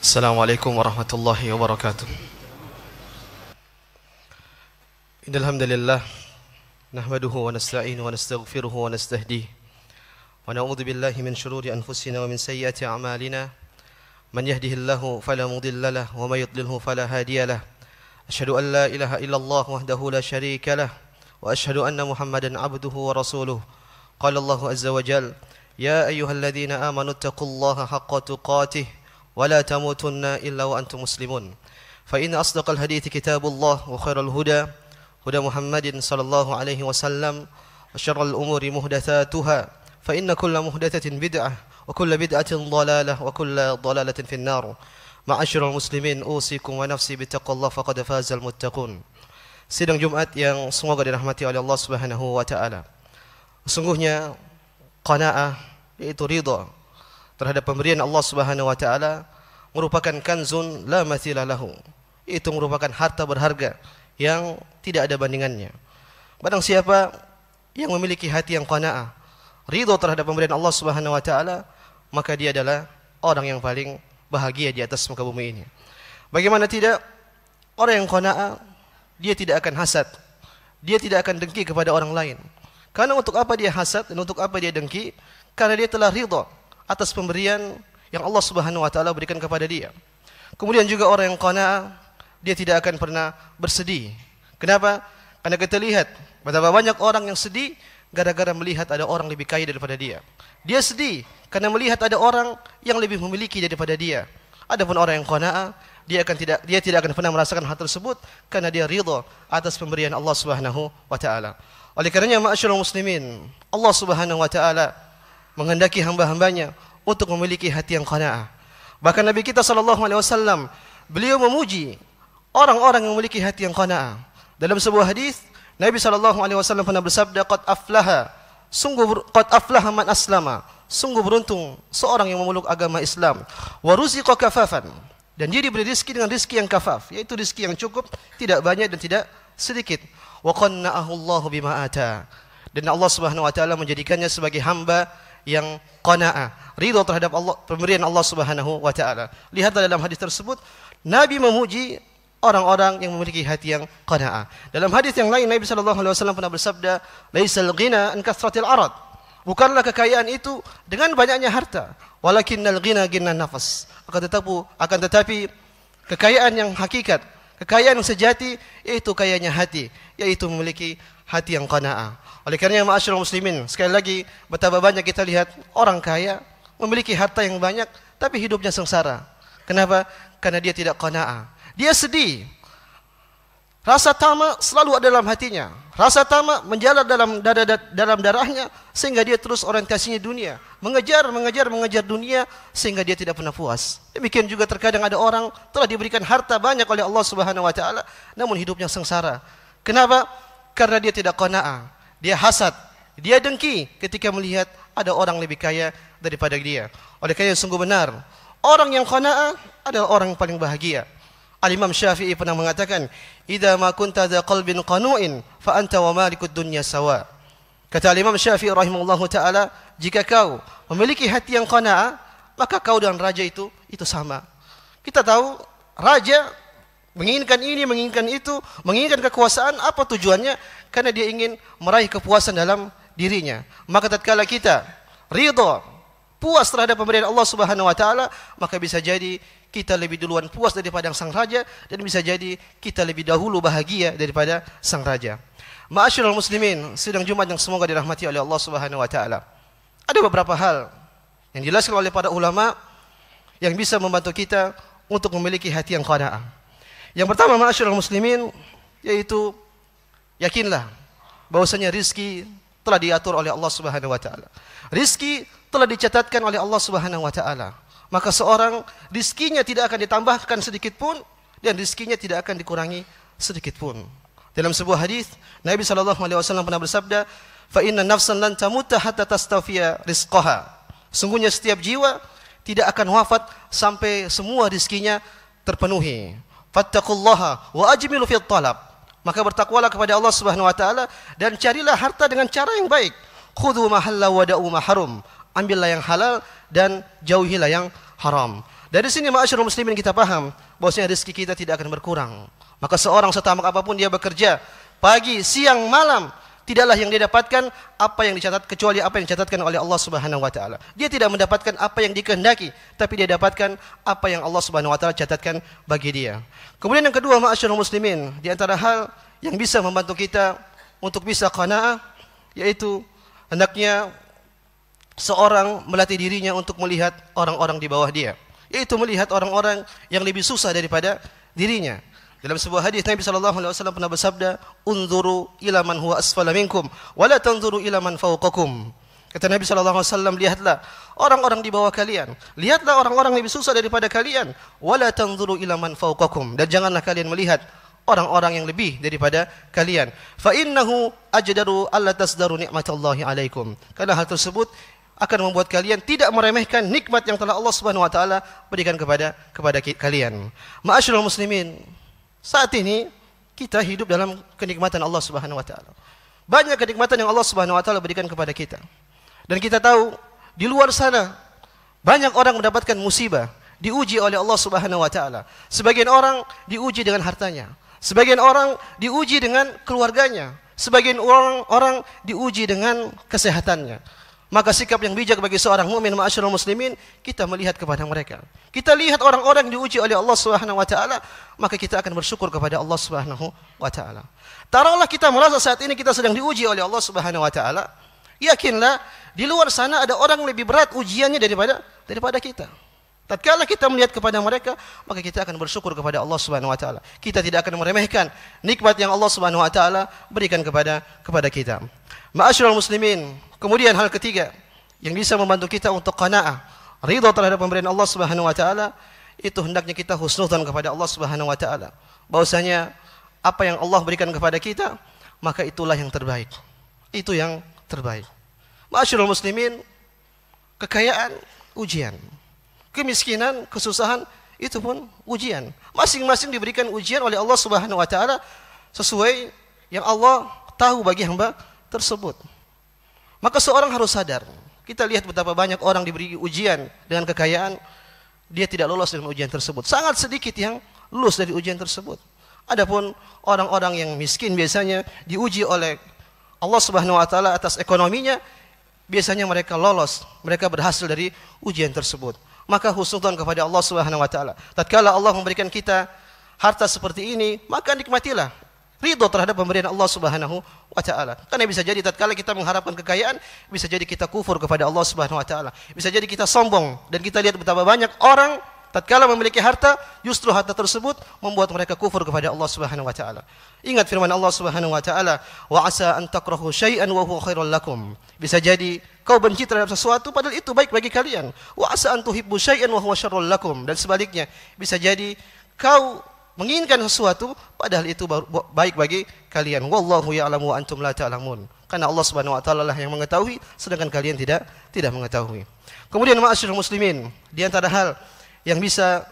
السلام عليكم ورحمة الله وبركاته إن الحمد لله نحمده ونستعين ونستغفره ونستهديه ونعوذ بالله من شرور أنفسنا ومن سيئات أعمالنا من يهده الله فلا مضل له ومن يضلله فلا هادي له أشهد أن لا إله إلا الله وحده لا شريك له وأشهد أن محمدا عبده ورسوله قال الله عز وجل يا أيها الذين آمنوا اتقوا الله حق تقاته ولا تموتن إلا وأنتم مسلمون فإن أصدق الحديث كتاب الله وخير الهدى هدى محمد صلى الله عليه وسلم وشر الأمور مهدثاتها فإن كل مهدثة بدعة وكل بدعة ضلالة وكل ضلالة في النار معاشر المسlimin usikum wa nafsi bittaqallah faqad fazal muttaqun. Sidang Jumat yang semoga dirahmati oleh Allah Subhanahu wa taala. Sungguhnya qanaah yaitu ridha terhadap pemberian Allah Subhanahu wa taala merupakan kanzun la mathila lahu. Itu merupakan harta berharga yang tidak ada bandingannya. Barang siapa yang memiliki hati yang qanaah, ridho terhadap pemberian Allah Subhanahu wa taala, maka dia adalah orang yang paling bahagia di atas muka bumi ini. Bagaimana tidak? Orang yang qanaah dia tidak akan hasad. Dia tidak akan dengki kepada orang lain. Karena untuk apa dia hasad dan untuk apa dia dengki? Karena dia telah ridha atas pemberian yang Allah Subhanahu wa taala berikan kepada dia. Kemudian juga orang yang qanaah dia tidak akan pernah bersedih. Kenapa? Karena kita lihat betapa banyak orang yang sedih gara-gara melihat ada orang lebih kaya daripada dia. Dia sedih karena melihat ada orang yang lebih memiliki daripada dia. Adapun orang yang qanaah dia akan tidak dia tidak akan pernah merasakan hal tersebut karena dia ridha atas pemberian Allah Subhanahu wa taala. Oleh kerana ma'asyiral muslimin, Allah Subhanahu wa taala menghendaki hamba-hambanya untuk memiliki hati yang qanaah. Bahkan Nabi kita sallallahu alaihi wasallam beliau memuji orang-orang yang memiliki hati yang qanaah. Dalam sebuah hadis Nabi sallallahu alaihi wasallam pernah bersabda qad aflaha sungguh qad aflaha man aslama sungguh beruntung seorang yang memeluk agama Islam wa ruziqa kafafan dan jadi diberi rezeki dengan rezeki yang kafaf yaitu rezeki yang cukup tidak banyak dan tidak sedikit wa qanna'ahu Allah bima ata dan Allah Subhanahu wa taala menjadikannya sebagai hamba yang qanaah, ridha terhadap Allah pemberian Allah Subhanahu wa Lihat dalam hadis tersebut, Nabi memuji orang-orang yang memiliki hati yang qanaah. Dalam hadis yang lain Nabi saw pernah bersabda, "Laisal ghina an kasratil arad." Bukanlah kekayaan itu dengan banyaknya harta, walakinnal ghina ghina nafas. Akan tetapi, akan tetapi kekayaan yang hakikat, kekayaan yang sejati itu kayanya hati, yaitu memiliki hati yang qanaah. Oleh kerana ma'asyur muslimin, sekali lagi betapa banyak kita lihat orang kaya memiliki harta yang banyak tapi hidupnya sengsara. Kenapa? Karena dia tidak qanaah. Dia sedih. Rasa tamak selalu ada dalam hatinya. Rasa tamak menjalar dalam dada, dalam darahnya sehingga dia terus orientasinya dunia. Mengejar, mengejar, mengejar dunia sehingga dia tidak pernah puas. Demikian juga terkadang ada orang telah diberikan harta banyak oleh Allah Subhanahu wa taala namun hidupnya sengsara. Kenapa? Kenapa? Karena dia tidak qanaah, dia hasad, dia dengki ketika melihat ada orang lebih kaya daripada dia. Oleh karena sungguh benar, orang yang qanaah adalah orang yang paling bahagia. Al Imam Syafi'i pernah mengatakan, "Idza ma kunta dha qalbin qanu'in fa anta wa malikud dunya sawa." Kata Al Imam Syafi'i rahimallahu taala, "Jika kau memiliki hati yang qanaah, maka kau dan raja itu itu sama." Kita tahu raja menginginkan ini, menginginkan itu, menginginkan kekuasaan, apa tujuannya? Karena dia ingin meraih kepuasan dalam dirinya. Maka tatkala kita ridha, puas terhadap pemberian Allah Subhanahu wa taala, maka bisa jadi kita lebih duluan puas daripada sang raja dan bisa jadi kita lebih dahulu bahagia daripada sang raja. Ma'asyiral muslimin, sidang Jumat yang semoga dirahmati oleh Allah Subhanahu wa taala. Ada beberapa hal yang dijelaskan oleh para ulama yang bisa membantu kita untuk memiliki hati yang qanaah. Yang pertama masyarakat muslimin yaitu yakinlah bahwasanya rizki telah diatur oleh Allah Subhanahu wa taala. Rizki telah dicatatkan oleh Allah Subhanahu wa taala. Maka seorang rizkinya tidak akan ditambahkan sedikit pun dan rizkinya tidak akan dikurangi sedikit pun. Dalam sebuah hadis Nabi sallallahu alaihi wasallam pernah bersabda, "Fa inna nafsan lan tamuta hatta tastafiya rizqaha." Sungguhnya setiap jiwa tidak akan wafat sampai semua rizkinya terpenuhi fattaqullaha wa ajmilu fil talab maka bertakwalah kepada Allah Subhanahu wa taala dan carilah harta dengan cara yang baik khudhu ma halla wa da'u ma ambillah yang halal dan jauhilah yang haram dari sini ma'asyiral muslimin kita paham bahwasanya rezeki kita tidak akan berkurang maka seorang setamak apapun dia bekerja pagi siang malam tidaklah yang dia dapatkan apa yang dicatat kecuali apa yang dicatatkan oleh Allah Subhanahu wa taala. Dia tidak mendapatkan apa yang dikehendaki, tapi dia dapatkan apa yang Allah Subhanahu wa taala catatkan bagi dia. Kemudian yang kedua, ma'asyiral muslimin, di antara hal yang bisa membantu kita untuk bisa qanaah yaitu hendaknya seorang melatih dirinya untuk melihat orang-orang di bawah dia, yaitu melihat orang-orang yang lebih susah daripada dirinya. Dalam sebuah hadis Nabi sallallahu alaihi wasallam pernah bersabda, "Unzuru ila man huwa asfala minkum wa la tanzuru ila man fawqakum." Kata Nabi sallallahu alaihi wasallam, "Lihatlah orang-orang di bawah kalian. Lihatlah orang-orang yang lebih susah daripada kalian. Wa la tanzuru ila man fawqakum." Dan janganlah kalian melihat orang-orang yang lebih daripada kalian. Fa innahu ajdaru alla tasdaru ni'matallahi alaikum. Karena hal tersebut akan membuat kalian tidak meremehkan nikmat yang telah Allah Subhanahu wa taala berikan kepada kepada kalian. Ma'asyiral muslimin, Saat ini kita hidup dalam kenikmatan Allah Subhanahu wa taala. Banyak kenikmatan yang Allah Subhanahu wa taala berikan kepada kita. Dan kita tahu di luar sana banyak orang mendapatkan musibah, diuji oleh Allah Subhanahu wa taala. Sebagian orang diuji dengan hartanya, sebagian orang diuji dengan keluarganya, sebagian orang orang diuji dengan kesehatannya. Maka sikap yang bijak bagi seorang mukmin ma'asyiral muslimin, kita melihat kepada mereka. Kita lihat orang-orang yang diuji oleh Allah Subhanahu wa taala, maka kita akan bersyukur kepada Allah Subhanahu wa taala. Taruhlah kita merasa saat ini kita sedang diuji oleh Allah Subhanahu wa taala, yakinlah di luar sana ada orang lebih berat ujiannya daripada daripada kita. Tatkala kita melihat kepada mereka, maka kita akan bersyukur kepada Allah Subhanahu wa taala. Kita tidak akan meremehkan nikmat yang Allah Subhanahu wa taala berikan kepada kepada kita. Ma'asyiral muslimin, Kemudian hal ketiga yang bisa membantu kita untuk kanaah ridho terhadap pemberian Allah Subhanahu wa taala, itu hendaknya kita husnuzan kepada Allah Subhanahu wa taala. bahasanya apa yang Allah berikan kepada kita, maka itulah yang terbaik. Itu yang terbaik. Ma'asyiral muslimin, kekayaan ujian. Kemiskinan, kesusahan itu pun ujian. Masing-masing diberikan ujian oleh Allah Subhanahu wa taala sesuai yang Allah tahu bagi hamba tersebut. Maka seorang harus sadar. Kita lihat betapa banyak orang diberi ujian dengan kekayaan, dia tidak lolos dari ujian tersebut. Sangat sedikit yang lulus dari ujian tersebut. Adapun orang-orang yang miskin biasanya diuji oleh Allah Subhanahu wa taala atas ekonominya, biasanya mereka lolos, mereka berhasil dari ujian tersebut. Maka husnudzon kepada Allah Subhanahu wa taala. Tatkala Allah memberikan kita harta seperti ini, maka nikmatilah ridho terhadap pemberian Allah Subhanahu wa taala. Karena bisa jadi tatkala kita mengharapkan kekayaan, bisa jadi kita kufur kepada Allah Subhanahu wa taala. Bisa jadi kita sombong dan kita lihat betapa banyak orang tatkala memiliki harta, justru harta tersebut membuat mereka kufur kepada Allah Subhanahu wa taala. Ingat firman Allah Subhanahu wa taala, "Wa asa an takrahu syai'an wa huwa khairul lakum." Bisa jadi kau benci terhadap sesuatu padahal itu baik bagi kalian. "Wa asa an tuhibbu syai'an wa huwa syarrul lakum." Dan sebaliknya, bisa jadi kau menginginkan sesuatu padahal itu baik bagi kalian wallahu ya'lamu wa antum la ta'lamun karena Allah Subhanahu wa taala lah yang mengetahui sedangkan kalian tidak tidak mengetahui kemudian ma'asyiral muslimin di antara hal yang bisa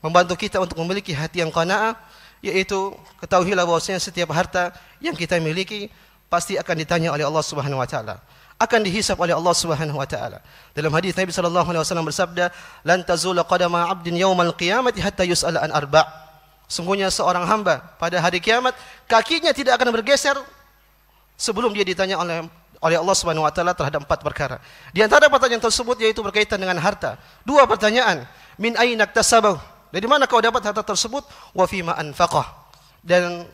membantu kita untuk memiliki hati yang qanaah yaitu ketahuilah bahwasanya setiap harta yang kita miliki pasti akan ditanya oleh Allah Subhanahu wa taala akan dihisap oleh Allah Subhanahu wa taala. Dalam hadis Nabi sallallahu alaihi wasallam bersabda, "Lan tazula qadama 'abdin yawmal qiyamati hatta yus'ala an arba'." sungguhnya seorang hamba pada hari kiamat kakinya tidak akan bergeser sebelum dia ditanya oleh oleh Allah Subhanahu wa taala terhadap empat perkara. Di antara pertanyaan tersebut yaitu berkaitan dengan harta. Dua pertanyaan, min ayna tasabahu? Dari mana kau dapat harta tersebut? Wa fima anfaqah? Dan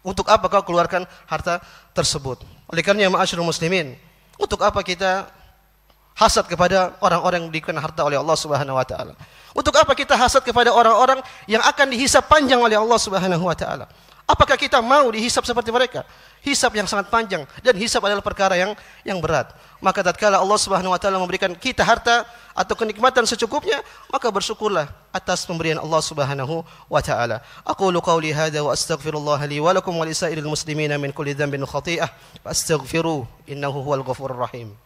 untuk apa kau keluarkan harta tersebut? Oleh karena ma'asyiral muslimin, untuk apa kita hasad kepada orang-orang yang diberikan harta oleh Allah Subhanahu wa taala. Untuk apa kita hasad kepada orang-orang yang akan dihisap panjang oleh Allah Subhanahu wa taala? Apakah kita mau dihisap seperti mereka? Hisap yang sangat panjang dan hisap adalah perkara yang yang berat. Maka tatkala Allah Subhanahu wa taala memberikan kita harta atau kenikmatan secukupnya, maka bersyukurlah atas pemberian Allah Subhanahu wa taala. Aku qawli hadza wa astaghfirullah li wa lakum wa lisairil muslimina min kulli dhanbin khathiah. Fastaghfiruhu innahu huwal ghafurur rahim.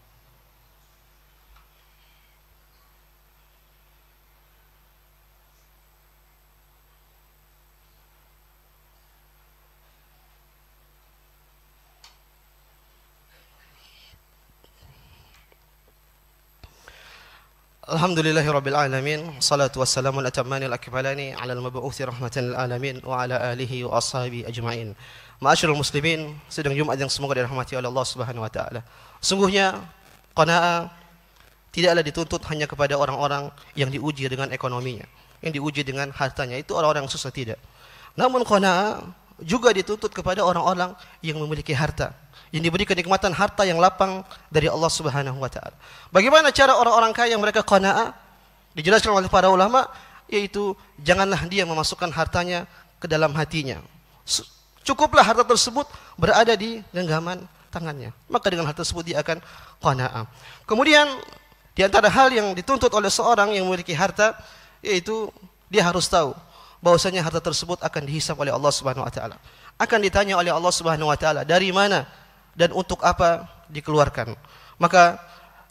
Alhamdulillahi Salatu wassalamu ala tamani ala kibalani Ala al-mabu'uthi rahmatan alamin Wa ala alihi wa ashabi ajma'in Ma'asyurul muslimin Sedang Jumat yang semoga dirahmati oleh Allah subhanahu wa ta'ala Sungguhnya Qana'ah Tidaklah dituntut hanya kepada orang-orang Yang diuji dengan ekonominya Yang diuji dengan hartanya Itu orang-orang yang susah tidak Namun qana'ah juga dituntut kepada orang-orang yang memiliki harta yang diberikan kenikmatan harta yang lapang dari Allah Subhanahu wa taala. Bagaimana cara orang-orang kaya mereka qanaah? Dijelaskan oleh para ulama yaitu janganlah dia memasukkan hartanya ke dalam hatinya. Cukuplah harta tersebut berada di genggaman tangannya. Maka dengan harta tersebut dia akan qanaah. Kemudian di antara hal yang dituntut oleh seorang yang memiliki harta yaitu dia harus tahu bahwasanya harta tersebut akan dihisab oleh Allah Subhanahu wa taala. Akan ditanya oleh Allah Subhanahu wa taala dari mana dan untuk apa dikeluarkan. Maka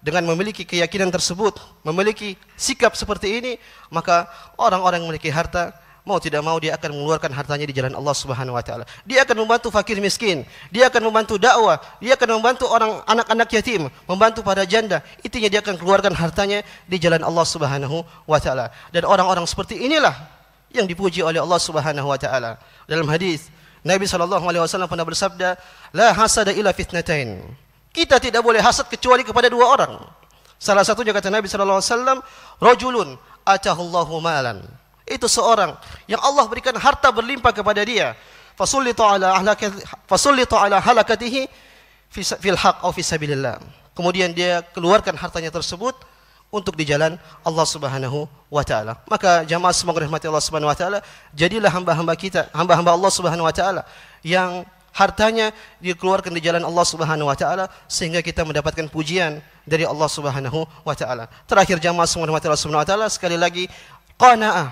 dengan memiliki keyakinan tersebut, memiliki sikap seperti ini, maka orang-orang yang memiliki harta mau tidak mau dia akan mengeluarkan hartanya di jalan Allah Subhanahu wa taala. Dia akan membantu fakir miskin, dia akan membantu dakwah, dia akan membantu orang anak-anak yatim, membantu para janda. Itinya dia akan keluarkan hartanya di jalan Allah Subhanahu wa taala. Dan orang-orang seperti inilah yang dipuji oleh Allah Subhanahu wa taala. Dalam hadis Nabi sallallahu alaihi wasallam pernah bersabda, "La hasada illa fitnatain." Kita tidak boleh hasad kecuali kepada dua orang. Salah satunya kata Nabi sallallahu alaihi wasallam, "Rajulun atahallahu malan." Itu seorang yang Allah berikan harta berlimpah kepada dia. Fasullitu ala ahlakati fasullitu ala halakatihi fil haqq aw fi sabilillah. Kemudian dia keluarkan hartanya tersebut untuk di jalan Allah Subhanahu wa taala. Maka jemaah semoga rahmat Allah Subhanahu wa taala, jadilah hamba-hamba kita, hamba-hamba Allah Subhanahu wa taala yang hartanya dikeluarkan di jalan Allah Subhanahu wa taala sehingga kita mendapatkan pujian dari Allah Subhanahu wa taala. Terakhir jemaah semoga rahmat Allah Subhanahu wa taala sekali lagi qanaah,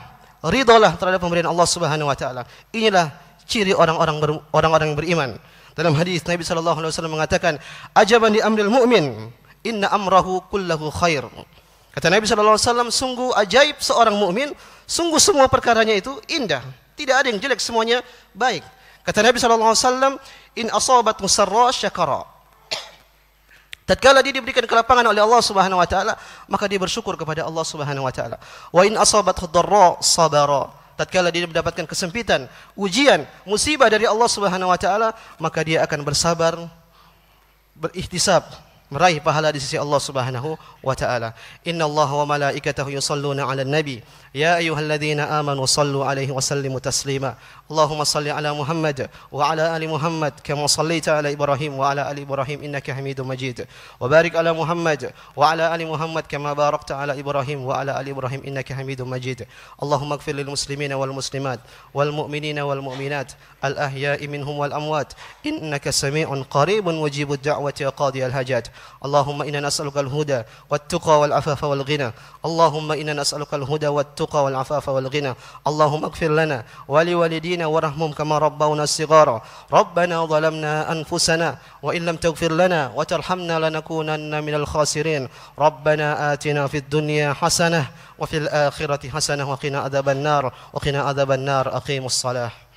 ridalah terhadap pemberian Allah Subhanahu wa taala. Inilah ciri orang-orang orang-orang beriman. Dalam hadis Nabi sallallahu alaihi wasallam mengatakan, "Ajaban di amril mu'min, inna amrahu kullahu khair." Kata Nabi SAW, sungguh ajaib seorang mu'min, sungguh semua perkaranya itu indah. Tidak ada yang jelek, semuanya baik. Kata Nabi SAW, in asobat musarra syakara. Tatkala dia diberikan kelapangan oleh Allah Subhanahu wa taala, maka dia bersyukur kepada Allah Subhanahu wa taala. Wa in asobat dharra sabara. Tatkala dia mendapatkan kesempitan, ujian, musibah dari Allah Subhanahu wa taala, maka dia akan bersabar beriktisab. meraih pahala di sisi Allah Subhanahu wa taala. Inna Allah wa malaikatahu yusalluna 'alan nabi. Ya ayyuhalladzina amanu sallu 'alaihi wa sallimu taslima. Allahumma salli 'ala Muhammad wa 'ala ali Muhammad kama sallaita 'ala Ibrahim wa 'ala ali Ibrahim innaka Hamidum Majid. Wa barik 'ala Muhammad wa 'ala ali Muhammad kama barakta 'ala Ibrahim wa 'ala ali Ibrahim innaka Hamidum Majid. Allahumma ighfir lil muslimina wal muslimat wal mu'minina wal mu'minat al ahya'i minhum wal amwat innaka samii'un qaribun mujibud da'wati wa qadiyal hajat. اللهم إنا نسألك الهدى والتقى والعفاف والغنى اللهم إنا نسألك الهدى والتقى والعفاف والغنى اللهم اغفر لنا ولوالدينا وارحمهم كما ربونا صغارا ربنا ظلمنا أنفسنا وإن لم تغفر لنا وترحمنا لنكونن من الخاسرين ربنا آتنا في الدنيا حسنة وفي الآخرة حسنة وقنا عذاب النار وقنا عذاب النار أقيموا الصلاة